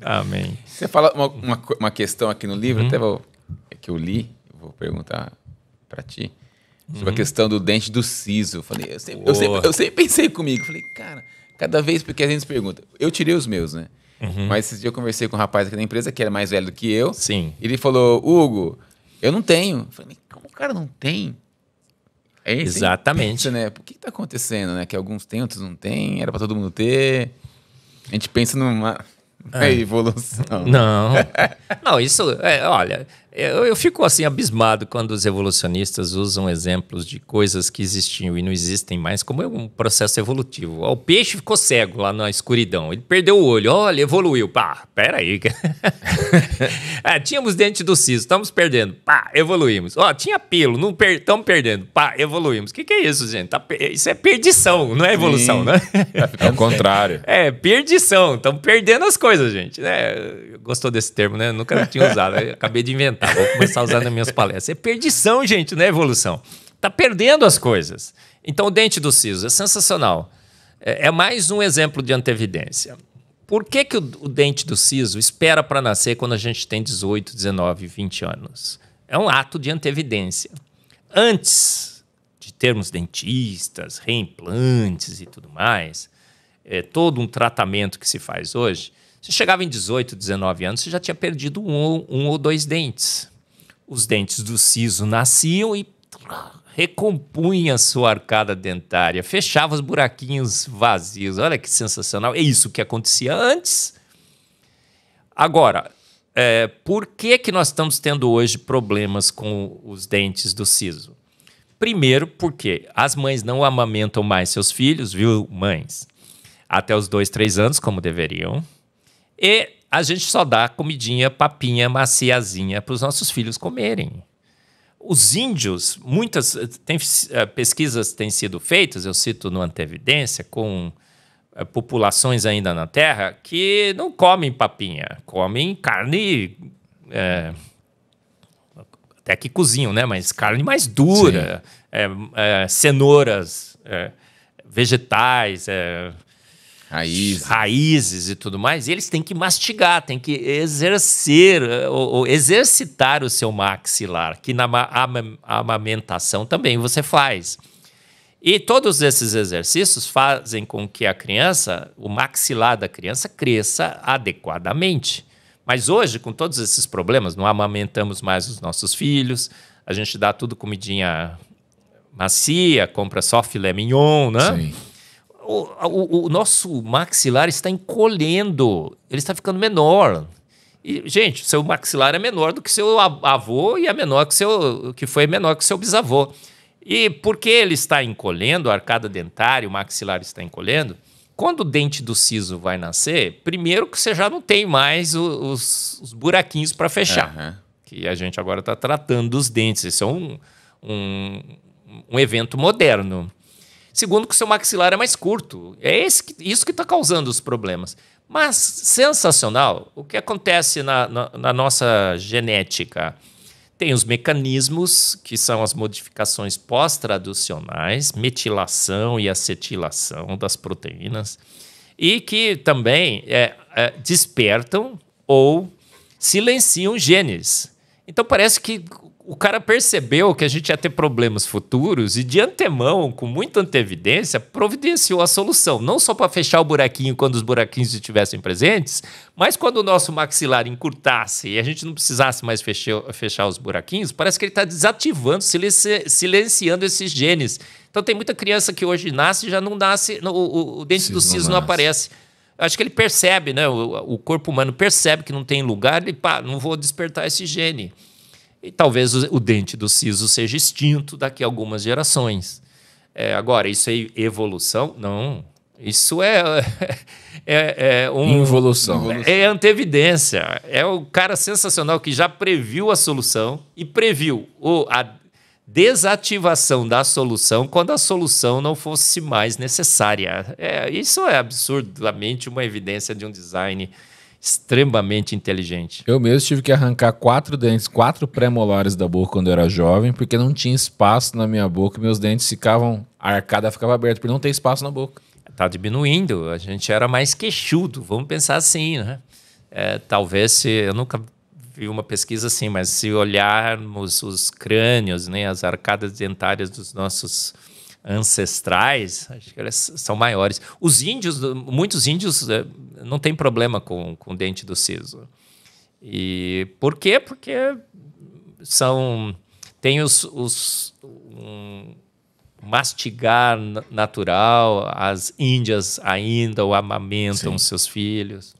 Amém. Você fala uma, uma, uma, questão aqui no livro, uhum. até vou, é que eu li, vou perguntar para ti, sobre uhum. a questão do dente do siso. Falei, eu sempre, eu, sempre, eu sempre pensei comigo, falei, cara, cada vez porque a gente pergunta, eu tirei os meus, né? Uhum. Mas esse dia eu conversei com um rapaz aqui da empresa que era mais velho do que eu. Sim. E ele falou, Hugo, eu não tenho. Eu falei, como o cara não tem? É isso, Exatamente. Pensa, né? O que está acontecendo, né? Que alguns têm, outros não têm. Era para todo mundo ter. A gente pensa numa é, é evolução. Não. Não, isso. É, olha, eu, eu, fico assim abismado quando os evolucionistas usam exemplos de coisas que existiam e não existem mais, como é um processo evolutivo. O peixe ficou cego lá na escuridão, ele perdeu o olho, olha, evoluiu. Pá, peraí. ah, tínhamos dente do siso, estamos perdendo. Pá, evoluímos. Ó, tinha pelo, não estamos per perdendo. Pá, evoluímos. O que, que, é isso, gente? Tá isso é perdição, não é evolução, Sim. né? é o contrário. É, perdição. Estamos perdendo as coisas, gente. Né? Gostou desse termo, né? Nunca tinha usado, acabei de inventar inventar, tá vou começar a usar nas minhas palestras. É perdição, gente, não é evolução. está perdendo as coisas. Então, o dente do siso é sensacional. É, é mais um exemplo de antevidência. Por que, que o, o dente do siso espera para nascer quando a gente tem 18, 19, 20 anos? É um ato de antevidência. Antes de termos dentistas, reimplantes e tudo mais, é, todo um tratamento que se faz hoje, você chegava em 18, 19 anos, você já tinha perdido um, um ou dois dentes. Os dentes do siso nasciam e recompunha sua arcada dentária, fechava os buraquinhos vazios. Olha que sensacional. É isso que acontecia antes. Agora, é, por que, que nós estamos tendo hoje problemas com os dentes do siso? Primeiro, porque as mães não amamentam mais seus filhos, viu, mães? Até os dois, três anos, como deveriam. E a gente só dá comidinha, papinha, maciazinha para os nossos filhos comerem. Os índios, muitas eh, tem, eh, pesquisas têm sido feitas, eu cito no Antevidência, com eh, populações ainda na Terra, que não comem papinha, comem carne. É, até que cozinham, né? Mas carne mais dura, é, é, cenouras, vegetais, Raízes. raízes e tudo mais, e eles têm que mastigar, têm que exercer, ou, eh, ou exercitar o seu maxilar, que na amamentação também você faz. E todos esses exercícios fazem com que a criança, o maxilar da criança, cresça adequadamente. Mas hoje, com todos esses problemas, não amamentamos mais os nossos filhos, a gente dá tudo comidinha macia, compra só filé mignon, né? Sim o, o, o nosso maxilar está encolhendo, ele está ficando menor. E, gente, seu maxilar é menor do que seu avô e é menor que seu que foi menor que seu bisavô. E porque ele está encolhendo, a arcada dentária, o maxilar está encolhendo, quando o dente do siso vai nascer, primeiro que você já não tem mais os, os buraquinhos para fechar. Uhum. Que a gente agora está tratando dos dentes. Isso é um, um, um evento moderno. Segundo, que o seu maxilar é mais curto. É que, isso que está causando os problemas. Mas, sensacional, o que acontece na, na, na nossa genética? Tem os mecanismos, que são as modificações pós-traducionais, metilação e acetilação das proteínas, e que também é, é, despertam ou silenciam genes. Então parece que o cara percebeu que a gente ia ter problemas futuros e, de antemão, com muita antevidência, providenciou a solução. Não só para fechar o buraquinho quando os buraquinhos estivessem presentes, mas quando o nosso maxilar encurtasse e a gente não precisasse mais fechar, fechar os buraquinhos, parece que ele está desativando, silenciando esses genes. Então, tem muita criança que hoje nasce e já não nasce, o, o, o dente do siso não, não aparece acho que ele percebe, né? O, corpo humano percebe que não tem lugar, ele pá, não vou despertar esse gene. E talvez o, o dente do siso seja extinto daqui a algumas gerações. É, agora, isso é evolução? Não. Isso é, é, é, é um. Involução. É, antevidência. É o cara sensacional que já previu a solução e previu o, a desativação da solução quando a solução não fosse mais necessária. É, isso é absurdamente uma evidência de um design extremamente inteligente. Eu mesmo tive que arrancar quatro dentes, quatro pré-molares da boca quando eu era jovem, porque não tinha espaço na minha boca, meus dentes ficavam, a arcada ficava aberta, por não ter espaço na boca. Está diminuindo, a gente era mais queixudo, vamos pensar assim, né? É, talvez se, eu nunca vi uma pesquisa assim, mas se olharmos os crânios, né, as arcadas dentárias dos nossos ancestrais, acho que elas são maiores. Os índios, muitos índios eh, não têm problema com, com o dente do siso. E por quê? Porque são tem os, os um, mastigar natural, as índias ainda o amamentam Sim. seus filhos.